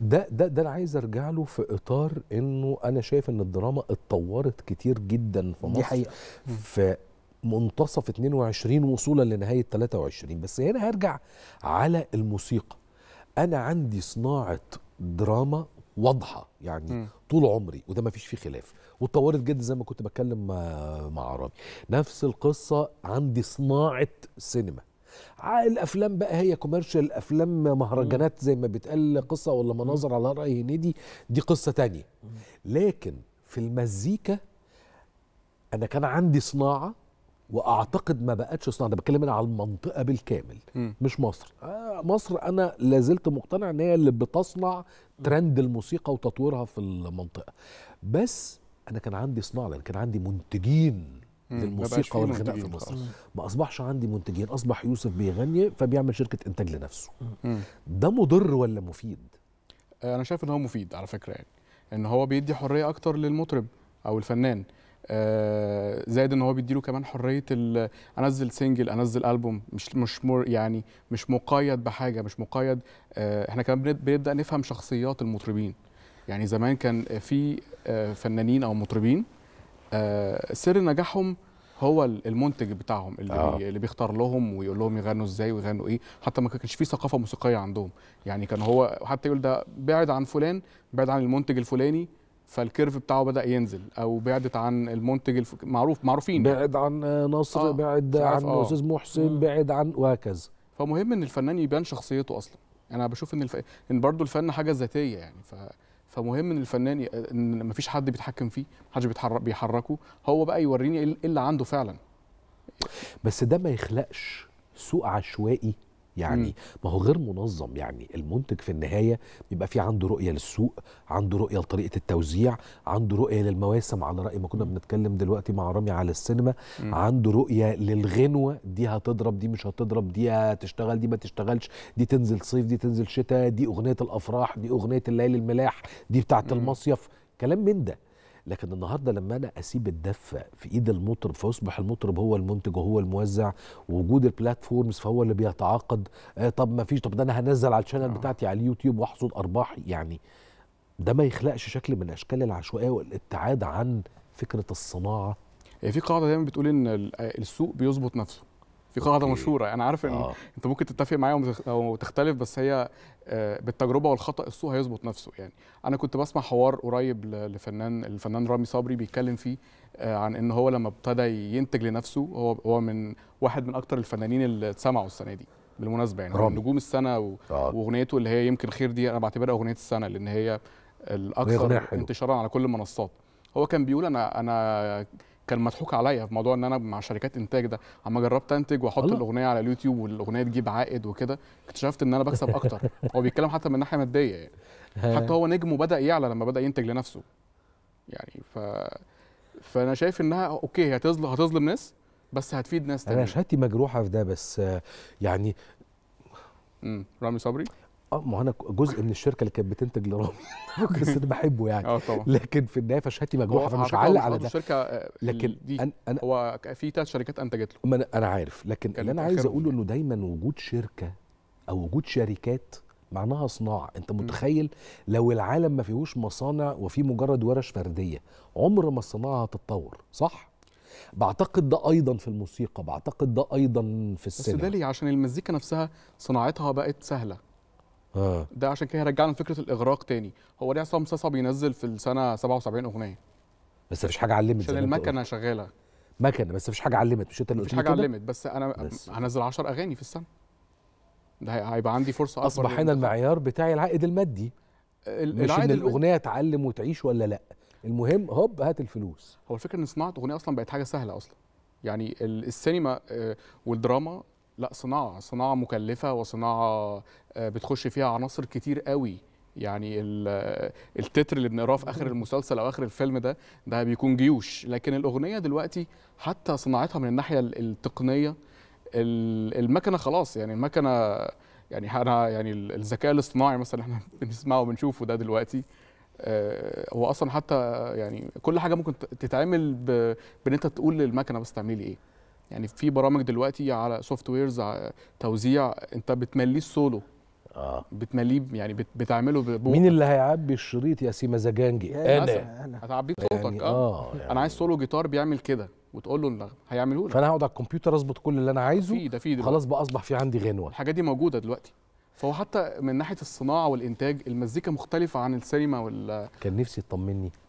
ده ده ده انا عايز ارجع له في اطار انه انا شايف ان الدراما اتطورت كتير جدا في مصر دي حقيقة. في منتصف 22 وصولا لنهايه 23 بس هنا هرجع على الموسيقى انا عندي صناعه دراما واضحه يعني م. طول عمري وده ما فيش فيه خلاف واتطورت جدا زي ما كنت بتكلم مع عربي نفس القصه عندي صناعه سينما الافلام بقى هي كوميرشال افلام مهرجانات زي ما بتقال قصه ولا مناظر على راي هنيدي دي قصه تانية لكن في المزيكا انا كان عندي صناعه واعتقد ما بقتش صناعه ده بتكلم على المنطقه بالكامل م. مش مصر آه، مصر انا لازلت مقتنع ان هي اللي بتصنع ترند الموسيقى وتطويرها في المنطقه بس انا كان عندي صناعه لأن كان عندي منتجين للموسيقى والغناء في مصر ما اصبحش عندي منتجين اصبح يوسف بيغني فبيعمل شركه انتاج لنفسه ده مضر ولا مفيد آه، انا شايف ان هو مفيد على فكره يعني ان هو بيدي حريه اكتر للمطرب او الفنان آه زائد ان هو بيديله كمان حريه انزل سنجل انزل البوم مش مش مر يعني مش مقيد بحاجه مش مقيد آه احنا كمان بنبدا نفهم شخصيات المطربين يعني زمان كان في آه فنانين او مطربين آه، سر نجاحهم هو المنتج بتاعهم اللي, آه. اللي بيختار لهم ويقول لهم يغنوا ازاي ويغنوا ايه حتى ما كانش في ثقافه موسيقيه عندهم يعني كان هو حتى يقول ده بعد عن فلان بعد عن المنتج الفلاني فالكيرف بتاعه بدا ينزل او بعدت عن المنتج الف... معروف معروفين بعد عن نصر آه. بعد عن آه. استاذ محسن بعد عن وهكذا فمهم ان الفنان يبان شخصيته اصلا انا بشوف ان الف... ان برضه الفن حاجه ذاتيه يعني ف فمهم ان الفنان ي... ان مفيش حد بيتحكم فيه محدش بيتحرك بيحركه هو بقى يوريني ايه اللي عنده فعلا بس ده ما يخلقش سوء عشوائي يعني ما هو غير منظم يعني المنتج في النهايه بيبقى في عنده رؤيه للسوق عنده رؤيه لطريقه التوزيع عنده رؤيه للمواسم على راي ما كنا بنتكلم دلوقتي مع رامي على السينما م. عنده رؤيه للغنوه دي هتضرب دي مش هتضرب دي هتشتغل دي ما تشتغلش دي تنزل صيف دي تنزل شتاء دي اغنيه الافراح دي اغنيه الليالي الملاح دي بتاعت المصيف كلام من ده لكن النهارده لما انا اسيب الدفه في ايد المطرب فيصبح المطرب هو المنتج وهو الموزع وجود البلاتفورمز فهو اللي بيتعاقد آه طب ما فيش طب ده انا هنزل على الشانل آه. بتاعتي على اليوتيوب واحصد ارباحي يعني ده ما يخلقش شكل من اشكال العشوائيه والابتعاد عن فكره الصناعه هي في قاعده دايما بتقول ان آه، السوق بيظبط نفسه في قاعده مشهوره انا عارف ان آه. انت ممكن تتفق معايا او تختلف بس هي آه، بالتجربه والخطا السوء هيظبط نفسه يعني انا كنت بسمع حوار قريب لفنان الفنان رامي صبري بيتكلم فيه آه، عن ان هو لما ابتدى ينتج لنفسه هو هو من واحد من اكتر الفنانين اللي اتسمعوا السنه دي بالمناسبه يعني رامي. نجوم السنه و... آه. واغنيته اللي هي يمكن خير دي انا بعتبرها اغنيه السنه لان هي الاكثر انتشارا على كل المنصات هو كان بيقول انا انا كان مضحوك عليا في موضوع ان انا مع شركات انتاج ده اما جربت انتج واحط الاغنيه على اليوتيوب والاغنيه تجيب عائد وكده اكتشفت ان انا بكسب اكتر هو بيتكلم حتى من ناحيه ماديه يعني حتى هو نجمه بدا يعلى لما بدا ينتج لنفسه يعني ف فانا شايف انها اوكي هتظلم هتظلم ناس بس هتفيد ناس تانية انا شهادتي مجروحه في ده بس يعني امم رامي صبري اه ما انا جزء من الشركه اللي كانت بتنتج لرامي بس انا بحبه يعني اه طبعا لكن في النهايه فشهادتي مجروحه فمش هعلق على ده الشركه آه، لكن دي أنا أنا هو في ثلاث شركات انتجت له انا عارف لكن اللي انا عايز اقوله يعني. انه دايما وجود شركه او وجود شركات معناها صناعه انت متخيل لو العالم ما فيهوش مصانع وفي مجرد ورش فرديه عمر ما الصناعه هتتطور صح بعتقد ده ايضا في الموسيقى بعتقد ده ايضا في السينما بس ده ليه عشان المزيكا نفسها صناعتها بقت سهله آه. ده عشان كده رجعنا لفكره الاغراق تاني هو ليه عصام صاصا بينزل في السنه 77 اغنيه بس مفيش حاجه علمت عشان المكنه شغاله مكنه بس مفيش حاجه علمت مش انت اللي مفيش حاجه علمت بس انا هنزل 10 اغاني في السنه ده هيبقى عندي فرصه اكبر اصبح هنا المعيار بتاعي العائد المادي مش ان الاغنيه تعلم وتعيش ولا لا المهم هوب هات الفلوس هو الفكره ان صناعه اغنيه اصلا بقت حاجه سهله اصلا يعني السينما آه، والدراما لا صناعه صناعه مكلفه وصناعه آه، بتخش فيها عناصر كتير قوي يعني التتر اللي بنقراه في اخر المسلسل او اخر الفيلم ده ده بيكون جيوش لكن الاغنيه دلوقتي حتى صناعتها من الناحيه التقنيه المكنه خلاص يعني المكنه يعني انا يعني الذكاء الاصطناعي مثلا احنا بنسمعه وبنشوفه ده دلوقتي آه، هو اصلا حتى يعني كل حاجه ممكن تتعمل بان انت تقول للمكنه بس تعملي ايه يعني في برامج دلوقتي على سوفت ويرز آه، توزيع انت بتمليه السولو اه بتمليه يعني بتعمله ببوك. مين اللي هيعبي الشريط يا سي مزاجانجي انا انا هتعبيه صوتك يعني اه يعني انا عايز سولو يعني. جيتار بيعمل كده وتقول له النغمه هيعمله لك فانا هقعد على الكمبيوتر اظبط كل اللي انا عايزه في ده في خلاص بقى اصبح في عندي غنوه الحاجات دي موجوده دلوقتي فهو حتى من ناحيه الصناعه والانتاج المزيكا مختلفه عن السينما وال كان نفسي تطمني